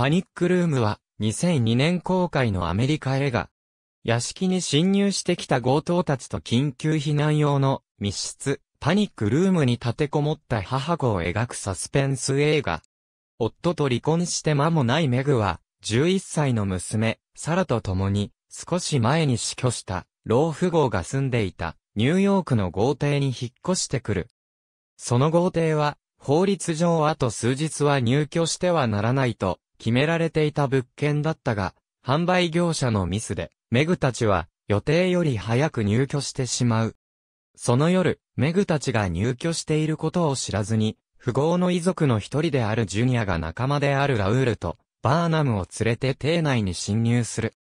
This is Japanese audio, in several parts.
パニックルームは2002年公開のアメリカ映画。屋敷に侵入してきた強盗たちと緊急避難用の密室、パニックルームに立てこもった母子を描くサスペンス映画。夫と離婚して間もないメグは、11歳の娘、サラと共に、少し前に死去した、老富豪が住んでいた、ニューヨークの豪邸に引っ越してくる。その豪邸は、法律上あと数日は入居してはならないと、決められていた物件だったが、販売業者のミスで、メグたちは予定より早く入居してしまう。その夜、メグたちが入居していることを知らずに、富豪の遺族の一人であるジュニアが仲間であるラウールと、バーナムを連れて邸内に侵入する。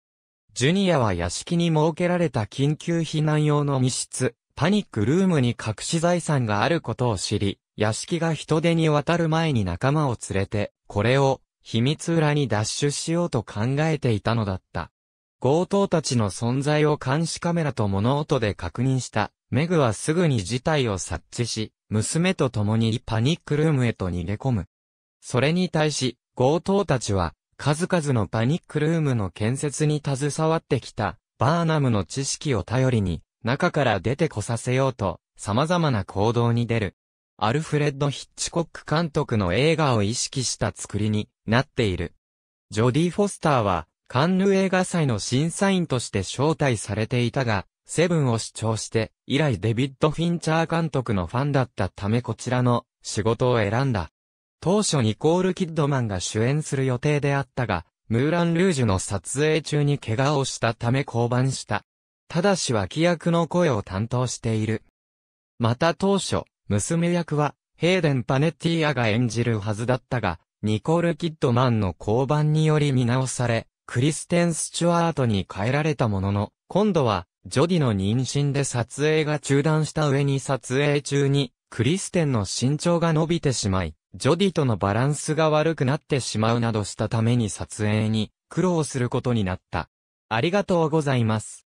ジュニアは屋敷に設けられた緊急避難用の密室、パニックルームに隠し財産があることを知り、屋敷が人手に渡る前に仲間を連れて、これを秘密裏に脱出しようと考えていたのだった。強盗たちの存在を監視カメラと物音で確認した、メグはすぐに事態を察知し、娘と共にパニックルームへと逃げ込む。それに対し、強盗たちは、数々のパニックルームの建設に携わってきた、バーナムの知識を頼りに、中から出てこさせようと、様々な行動に出る。アルフレッド・ヒッチコック監督の映画を意識した作りになっている。ジョディ・フォスターは、カンヌ映画祭の審査員として招待されていたが、セブンを主張して、以来デビッド・フィンチャー監督のファンだったためこちらの仕事を選んだ。当初ニコール・キッドマンが主演する予定であったが、ムーラン・ルージュの撮影中に怪我をしたため降板した。ただし脇役の声を担当している。また当初、娘役は、ヘーデン・パネッティアが演じるはずだったが、ニコール・キッドマンの降板により見直され、クリステン・スチュアートに変えられたものの、今度は、ジョディの妊娠で撮影が中断した上に撮影中に、クリステンの身長が伸びてしまい、ジョディとのバランスが悪くなってしまうなどしたために撮影に苦労することになった。ありがとうございます。